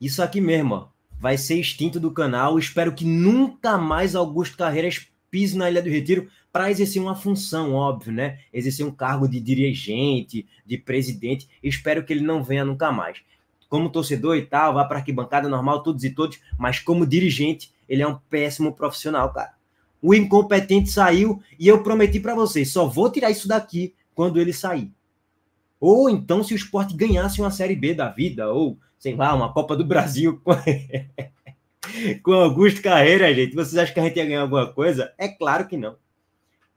Isso aqui mesmo, ó. Vai ser extinto do canal. Espero que nunca mais Augusto Carreiras pise na Ilha do Retiro para exercer uma função, óbvio, né? Exercer um cargo de dirigente, de presidente. Espero que ele não venha nunca mais. Como torcedor e tal, vá para arquibancada normal, todos e todos, mas como dirigente, ele é um péssimo profissional, cara. O incompetente saiu e eu prometi para vocês, só vou tirar isso daqui quando ele sair. Ou então se o esporte ganhasse uma Série B da vida, ou, sei lá, uma Copa do Brasil com, com Augusto Carreira, gente. Vocês acham que a gente ia ganhar alguma coisa? É claro que não.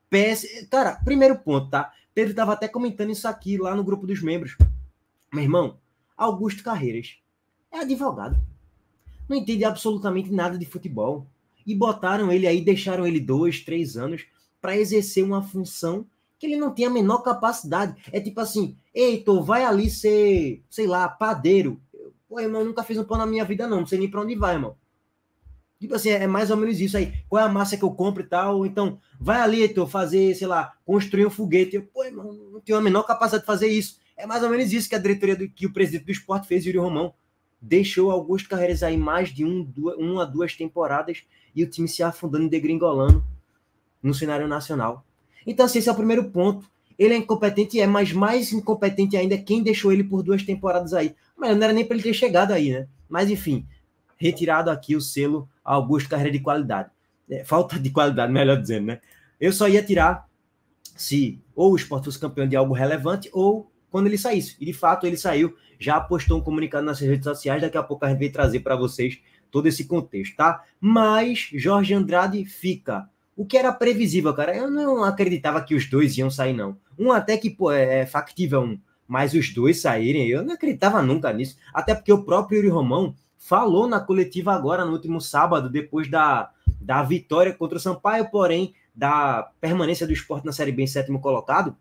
PS... Cara, primeiro ponto, tá? Pedro estava até comentando isso aqui lá no grupo dos membros. Meu irmão, Augusto Carreiras é advogado. Não entende absolutamente nada de futebol. E botaram ele aí, deixaram ele dois, três anos para exercer uma função que ele não tem a menor capacidade. É tipo assim, Heitor, vai ali ser, sei lá, padeiro. Pô, irmão, nunca fiz um pão na minha vida, não. Não sei nem pra onde vai, irmão. Tipo assim, é, é mais ou menos isso aí. Qual é a massa que eu compro e tal? Então, vai ali, Heitor, fazer, sei lá, construir um foguete. Eu, pô, irmão, não tenho a menor capacidade de fazer isso. É mais ou menos isso que a diretoria do, que o presidente do esporte fez, Yuri Romão. Deixou Augusto Carreiras aí mais de um, duas, uma a duas temporadas e o time se afundando e degringolando no cenário nacional. Então, assim, esse é o primeiro ponto. Ele é incompetente, é, mas mais incompetente ainda é quem deixou ele por duas temporadas aí. Mas não era nem para ele ter chegado aí, né? Mas, enfim, retirado aqui o selo Augusto Carreira de qualidade. É, falta de qualidade, melhor dizendo, né? Eu só ia tirar se ou o Sport fosse campeão de algo relevante ou quando ele saísse. E de fato ele saiu, já postou um comunicado nas redes sociais, daqui a pouco a gente vai trazer para vocês todo esse contexto, tá? Mas Jorge Andrade fica o que era previsível, cara. Eu não acreditava que os dois iam sair, não. Um até que pô, é, é factível, um, mas os dois saírem, eu não acreditava nunca nisso. Até porque o próprio Yuri Romão falou na coletiva agora, no último sábado, depois da, da vitória contra o Sampaio, porém, da permanência do esporte na Série B em sétimo colocado,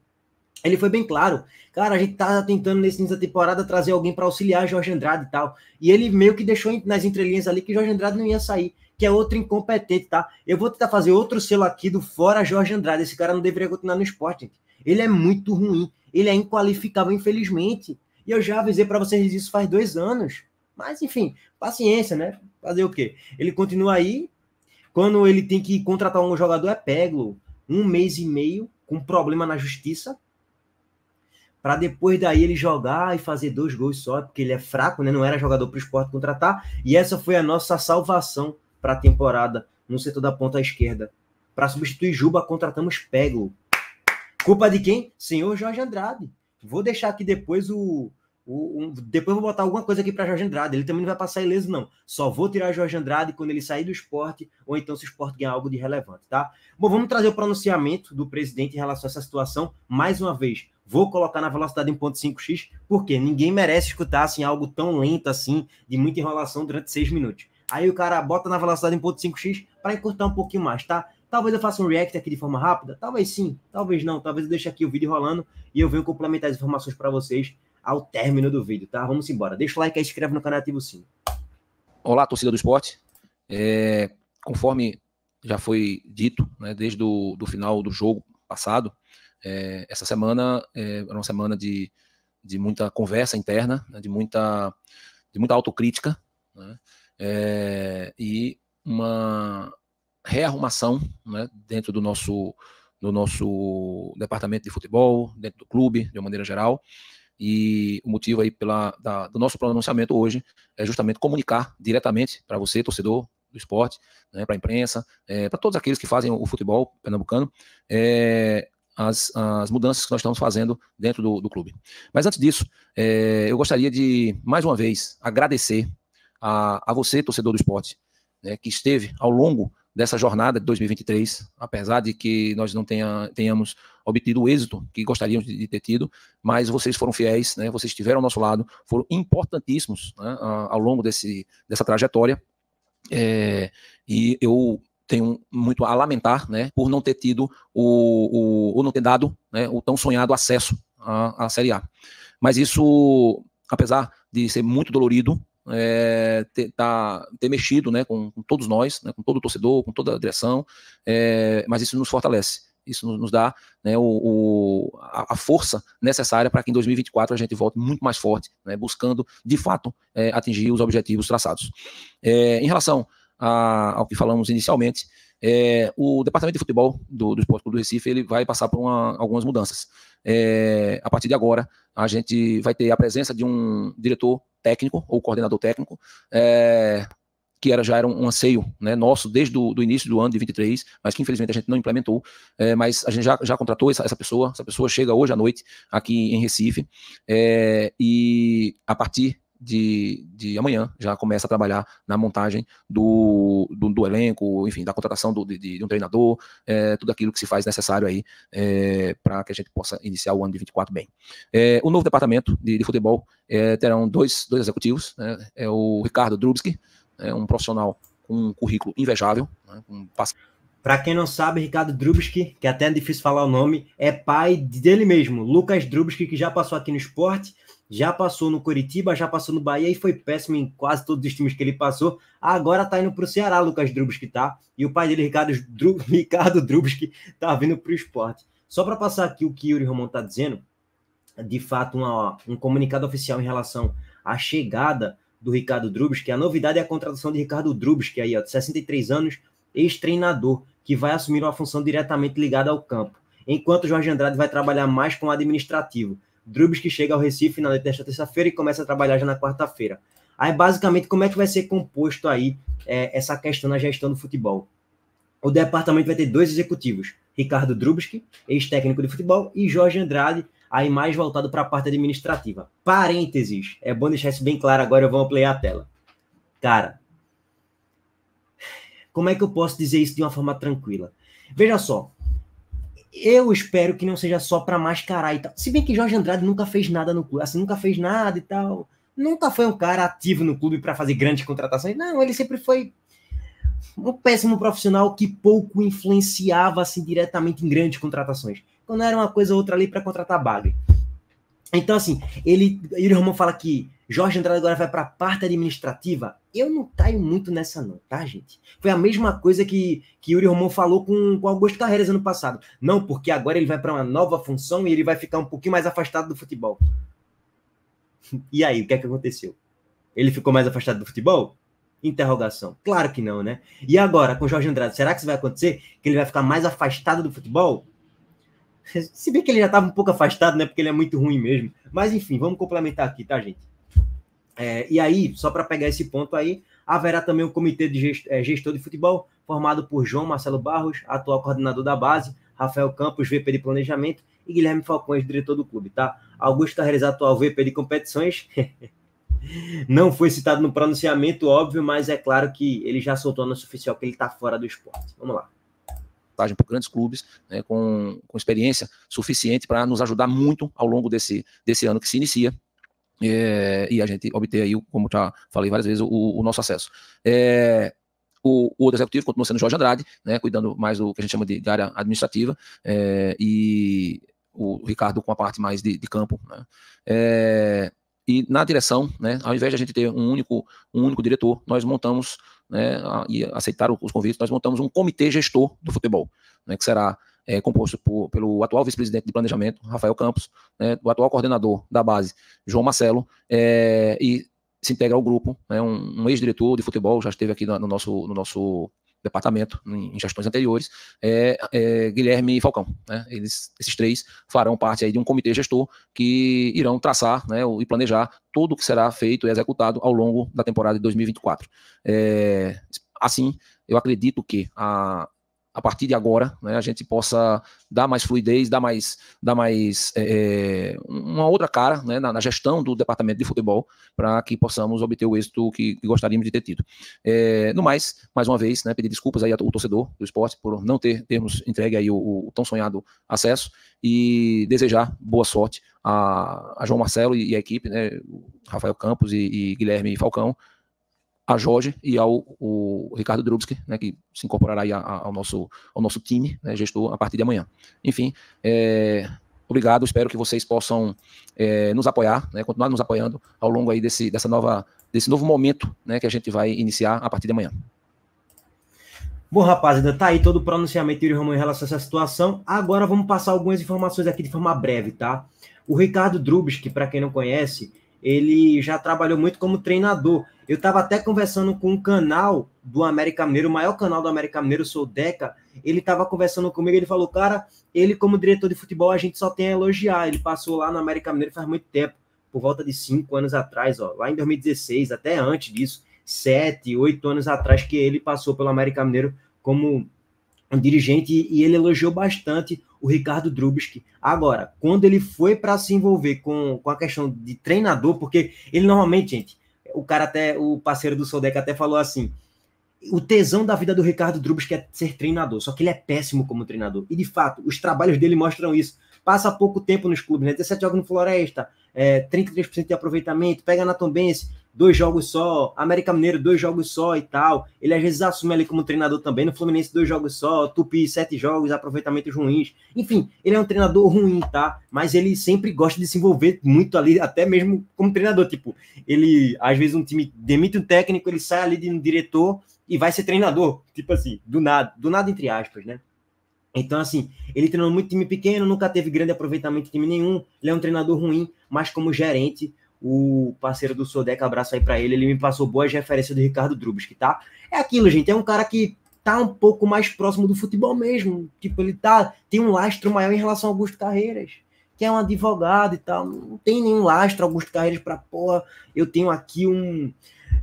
ele foi bem claro. Cara, a gente tá tentando nesse início da temporada trazer alguém para auxiliar Jorge Andrade e tal. E ele meio que deixou nas entrelinhas ali que Jorge Andrade não ia sair que é outro incompetente, tá? Eu vou tentar fazer outro selo aqui do fora Jorge Andrade. Esse cara não deveria continuar no esporte. Gente. Ele é muito ruim. Ele é inqualificável, infelizmente. E eu já avisei para vocês isso faz dois anos. Mas, enfim, paciência, né? Fazer o quê? Ele continua aí. Quando ele tem que contratar um jogador, é pego um mês e meio com problema na justiça. Para depois daí ele jogar e fazer dois gols só, porque ele é fraco, né? Não era jogador para o esporte contratar. E essa foi a nossa salvação para a temporada no setor da ponta esquerda. Para substituir Juba, contratamos Pego. Culpa de quem? Senhor Jorge Andrade. Vou deixar aqui depois o. o um, depois vou botar alguma coisa aqui para Jorge Andrade. Ele também não vai passar ileso, não. Só vou tirar Jorge Andrade quando ele sair do esporte, ou então se o esporte ganhar algo de relevante, tá? Bom, vamos trazer o pronunciamento do presidente em relação a essa situação. Mais uma vez, vou colocar na velocidade 1.5x, porque ninguém merece escutar assim, algo tão lento assim, de muita enrolação durante seis minutos. Aí o cara bota na velocidade 1.5x para encurtar um pouquinho mais, tá? Talvez eu faça um react aqui de forma rápida, talvez sim, talvez não, talvez eu deixe aqui o vídeo rolando e eu venho complementar as informações para vocês ao término do vídeo, tá? Vamos embora. Deixa o like aí, inscreve no canal ativa o sino. Olá, torcida do esporte. É, conforme já foi dito, né, desde o do final do jogo passado, é, essa semana é, era uma semana de, de muita conversa interna, né, de, muita, de muita autocrítica, né? é, e uma rearrumação né, dentro do nosso, do nosso departamento de futebol, dentro do clube, de uma maneira geral. E o motivo aí pela, da, do nosso pronunciamento hoje é justamente comunicar diretamente para você, torcedor do esporte, né, para a imprensa, é, para todos aqueles que fazem o futebol pernambucano, é, as, as, mudanças que nós estamos fazendo dentro do, do clube. Mas antes disso, é, eu gostaria de, mais uma vez, agradecer a, a você, torcedor do esporte, né, que esteve ao longo dessa jornada de 2023, apesar de que nós não tenha, tenhamos obtido o êxito que gostaríamos de, de ter tido, mas vocês foram fiéis, né, vocês estiveram ao nosso lado, foram importantíssimos né, ao longo desse, dessa trajetória. É, e eu tenho muito a lamentar né, por não ter tido o, o, ou não ter dado né, o tão sonhado acesso à, à Série A. Mas isso, apesar de ser muito dolorido, é, eh, ter, tá, ter mexido né, com, com todos nós, né, com todo o torcedor, com toda a direção, é, mas isso nos fortalece. Isso nos dá né, o, o, a força necessária para que em 2024 a gente volte muito mais forte, né, buscando de fato é, atingir os objetivos traçados. É, em relação a, ao que falamos inicialmente, é, o departamento de futebol do, do Esporte Clube do Recife ele vai passar por uma, algumas mudanças. a partir de agora, a gente vai ter a presença de um diretor técnico ou coordenador técnico, é, que era já era um, um anseio né, nosso desde do, início do ano de 23, mas que infelizmente a gente não implementou. É, mas a gente já, já contratou essa, essa, pessoa, essa pessoa chega hoje à noite aqui em Recife, é, e a partir de, de amanhã já começa a trabalhar na montagem do, do, do elenco, enfim, da contratação do, de, de, um treinador, é, tudo aquilo que se faz necessário aí é, para que a gente possa iniciar o ano de 24 bem. É, o novo departamento de, de futebol é, terão dois, dois executivos, né, é o Ricardo Drubski, é um profissional com um currículo invejável, né, um Para quem não sabe, Ricardo Drubski, que é até é difícil falar o nome, é pai dele mesmo, Lucas Drubski, que já passou aqui no esporte já passou no Curitiba, já passou no Bahia e foi péssimo em quase todos os times que ele passou. Agora tá indo pro Ceará, Lucas Drubski tá, e o pai dele, Ricardo, Dru, Ricardo Drubski, tá vindo pro esporte. Só para passar aqui o que Yuri Romão tá dizendo, de fato, uma, um comunicado oficial em relação à chegada do Ricardo Drubski, a novidade é a contratação de Ricardo Drubski, é aí, ó, de 63 anos, ex-treinador, que vai assumir uma função diretamente ligada ao campo, enquanto Jorge Andrade vai trabalhar mais com o administrativo. Drubes que chega ao Recife na noite desta terça-feira e começa a trabalhar já na quarta-feira. Aí, basicamente, como é que vai ser composto aí é, essa questão na gestão do futebol? O departamento vai ter dois executivos, Ricardo Drubski, ex-técnico de futebol, e Jorge Andrade, aí mais voltado para a parte administrativa. Parênteses, é bom deixar isso bem claro agora, eu vou ampliar a tela. Cara, como é que eu posso dizer isso de uma forma tranquila? Veja só, eu espero que não seja só para mascarar e tal. Se bem que Jorge Andrade nunca fez nada no clube, assim, nunca fez nada e tal. Nunca foi um cara ativo no clube para fazer grandes contratações. Não, ele sempre foi um péssimo profissional que pouco influenciava assim diretamente em grandes contratações. Quando era uma coisa ou outra ali para contratar Bagley. Então assim, ele, ele Romão fala que Jorge Andrade agora vai para a parte administrativa. Eu não caio muito nessa, não, tá, gente? Foi a mesma coisa que, que Yuri Romão falou com, com Augusto Carreiras ano passado. Não, porque agora ele vai para uma nova função e ele vai ficar um pouquinho mais afastado do futebol. E aí, o que é que aconteceu? Ele ficou mais afastado do futebol? Interrogação. Claro que não, né? E agora, com Jorge Andrade, será que isso vai acontecer? Que ele vai ficar mais afastado do futebol? Se bem que ele já estava um pouco afastado, né? Porque ele é muito ruim mesmo. Mas enfim, vamos complementar aqui, tá, gente? É, e aí, só para pegar esse ponto aí, haverá também um comitê de gest, é, gestor de futebol, formado por João Marcelo Barros, atual coordenador da base, Rafael Campos, VP de Planejamento, e Guilherme Falcões, diretor do clube, tá? Augusto Tarres, atual VP de competições. Não foi citado no pronunciamento, óbvio, mas é claro que ele já soltou a nossa oficial que ele está fora do esporte. Vamos lá passagem por grandes clubes, né, com, com experiência suficiente para nos ajudar muito ao longo desse, desse ano que se inicia é, e a gente obter aí, como já falei várias vezes, o, o nosso acesso. É, o, o outro executivo continua sendo Jorge Andrade, né, cuidando mais do que a gente chama de, de área administrativa, é, e o Ricardo com a parte mais de, de campo. Né, é, e na direção, né, ao invés de a gente ter um único, um único diretor, nós montamos, né, a, e aceitaram os convites, nós montamos um comitê gestor do futebol, né, que será é, composto por, pelo atual vice-presidente de planejamento, Rafael Campos, né, o atual coordenador da base, João Marcelo, é, e se integra ao grupo, né, um, um ex-diretor de futebol, já esteve aqui no, no nosso, no nosso departamento em gestões anteriores, é, é Guilherme Falcão. Né? Eles, esses três farão parte aí de um comitê gestor que irão traçar né, e planejar tudo o que será feito e executado ao longo da temporada de 2024. É, assim, eu acredito que a a partir de agora, né, a gente possa dar mais fluidez, dar mais, dar mais é, é uma outra cara né, na, na, gestão do departamento de futebol, para que possamos obter o êxito que, que gostaríamos de ter tido. É, no mais, mais uma vez, né, pedir desculpas aí ao torcedor do esporte por não ter termos entregue aí o, o tão sonhado acesso e desejar boa sorte a, a João Marcelo e, e a equipe, né, Rafael Campos e, e Guilherme Falcão, a Jorge e ao Ricardo Drubski, né, que se incorporará a, a, ao, nosso, ao nosso time né, gestor a partir de amanhã. Enfim, é, obrigado, espero que vocês possam é, nos apoiar, né, continuar nos apoiando ao longo aí desse, dessa nova, desse novo momento né, que a gente vai iniciar a partir de amanhã. Bom, rapaziada, tá aí todo o pronunciamento de Romão em relação a essa situação. Agora vamos passar algumas informações aqui de forma breve, tá? O Ricardo Drubski, para quem não conhece, ele já trabalhou muito como treinador eu estava até conversando com um canal do América Mineiro, o maior canal do América Mineiro, sou o Deca. Ele estava conversando comigo, ele falou, cara, ele como diretor de futebol a gente só tem a elogiar. Ele passou lá no América Mineiro faz muito tempo, por volta de cinco anos atrás, ó, lá em 2016, até antes disso, sete, oito anos atrás que ele passou pelo América Mineiro como um dirigente e ele elogiou bastante o Ricardo Drubsky. Agora, quando ele foi para se envolver com, com a questão de treinador, porque ele normalmente, gente, o cara até, o parceiro do Sodeca até falou assim, o tesão da vida do Ricardo Drubsky é ser treinador, só que ele é péssimo como treinador. E de fato, os trabalhos dele mostram isso. Passa pouco tempo nos clubes, né? 17 jogos no Floresta, é, 33% de aproveitamento, pega na Tombense dois jogos só, América Mineiro, dois jogos só e tal. Ele às vezes assume ali como treinador também, no Fluminense, dois jogos só, Tupi, sete jogos, aproveitamentos ruins. Enfim, ele é um treinador ruim, tá? Mas ele sempre gosta de se envolver muito ali, até mesmo como treinador. Tipo, ele, às vezes, um time demite um técnico, ele sai ali de um diretor e vai ser treinador. Tipo assim, do nada, do nada, entre aspas, né? Então, assim, ele treinou muito time pequeno, nunca teve grande aproveitamento em time nenhum. Ele é um treinador ruim, mas como gerente, o parceiro do Sodec, abraço aí para ele, ele me passou boas referências do Ricardo que tá? É aquilo, gente, é um cara que tá um pouco mais próximo do futebol mesmo, tipo, ele tá, tem um lastro maior em relação a Augusto Carreiras, que é um advogado e tal, não tem nenhum lastro Augusto Carreiras para porra, eu tenho aqui um,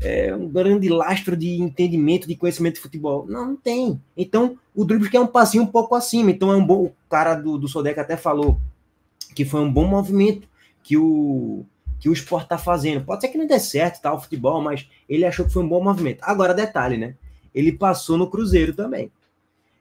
é, um grande lastro de entendimento, de conhecimento de futebol, não, não tem, então o Drubsky é um passinho um pouco acima, então é um bom, o cara do, do Sodeca até falou que foi um bom movimento, que o que o esporte está fazendo. Pode ser que não dê certo, tá? O futebol, mas ele achou que foi um bom movimento. Agora, detalhe, né? Ele passou no Cruzeiro também.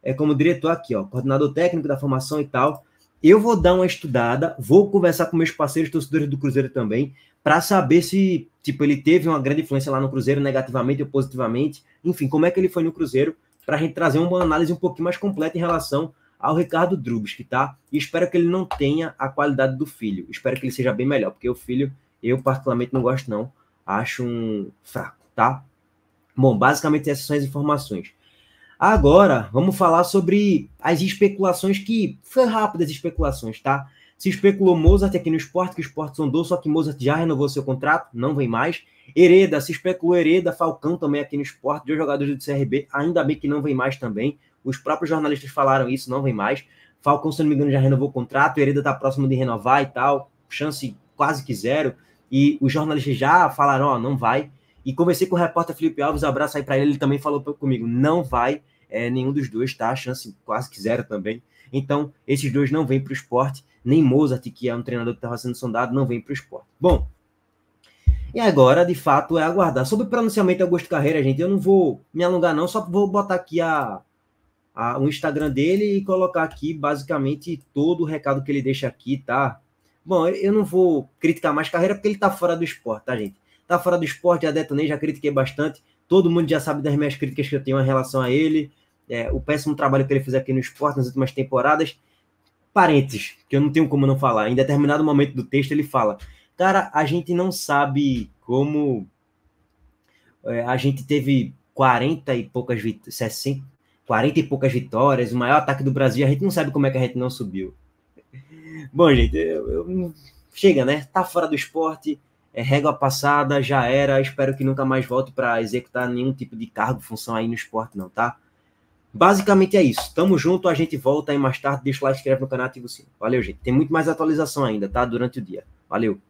É como diretor aqui, ó, coordenador técnico da formação e tal. Eu vou dar uma estudada, vou conversar com meus parceiros torcedores do Cruzeiro também, para saber se, tipo, ele teve uma grande influência lá no Cruzeiro, negativamente ou positivamente. Enfim, como é que ele foi no Cruzeiro, para a gente trazer uma análise um pouquinho mais completa em relação ao Ricardo Drubes, que tá? E espero que ele não tenha a qualidade do filho. Espero que ele seja bem melhor, porque o filho eu, particularmente, não gosto, não. Acho um fraco, tá? Bom, basicamente essas são as informações. Agora, vamos falar sobre as especulações que... Foi rápidas especulações, tá? Se especulou Mozart aqui no esporte, que o esporte sondou, só que Mozart já renovou seu contrato, não vem mais. Hereda, se especulou Hereda, Falcão também aqui no esporte, dois jogadores do CRB, ainda bem que não vem mais também. Os próprios jornalistas falaram isso, não vem mais. Falcão, se não me engano, já renovou o contrato, Hereda está próximo de renovar e tal, chance quase que zero e os jornalistas já falaram, ó, oh, não vai. E conversei com o repórter Felipe Alves, abraço aí para ele, ele também falou comigo, não vai é, nenhum dos dois, tá? A chance quase que zero também. Então, esses dois não vêm para o esporte, nem Mozart, que é um treinador que estava sendo sondado, não vem para o esporte. Bom, e agora, de fato, é aguardar. Sobre o pronunciamento Augusto Carreira, gente, eu não vou me alongar não, só vou botar aqui a, a, o Instagram dele e colocar aqui, basicamente, todo o recado que ele deixa aqui, tá? Bom, eu não vou criticar mais carreira porque ele está fora do esporte, tá, gente? Está fora do esporte, já é detonei, já critiquei bastante. Todo mundo já sabe das minhas críticas que eu tenho em relação a ele, é, o péssimo trabalho que ele fez aqui no esporte nas últimas temporadas. parênteses que eu não tenho como não falar. Em determinado momento do texto ele fala: Cara, a gente não sabe como. É, a gente teve 40 e poucas vitórias, 40 e poucas vitórias, o maior ataque do Brasil, a gente não sabe como é que a gente não subiu. Bom, gente, eu, eu, chega, né? Tá fora do esporte, é régua passada, já era. Espero que nunca mais volte para executar nenhum tipo de cargo, função aí no esporte, não, tá? Basicamente é isso. Tamo junto, a gente volta aí mais tarde. Deixa o like, inscreve no canal, ativa o sino. Valeu, gente. Tem muito mais atualização ainda, tá? Durante o dia. Valeu.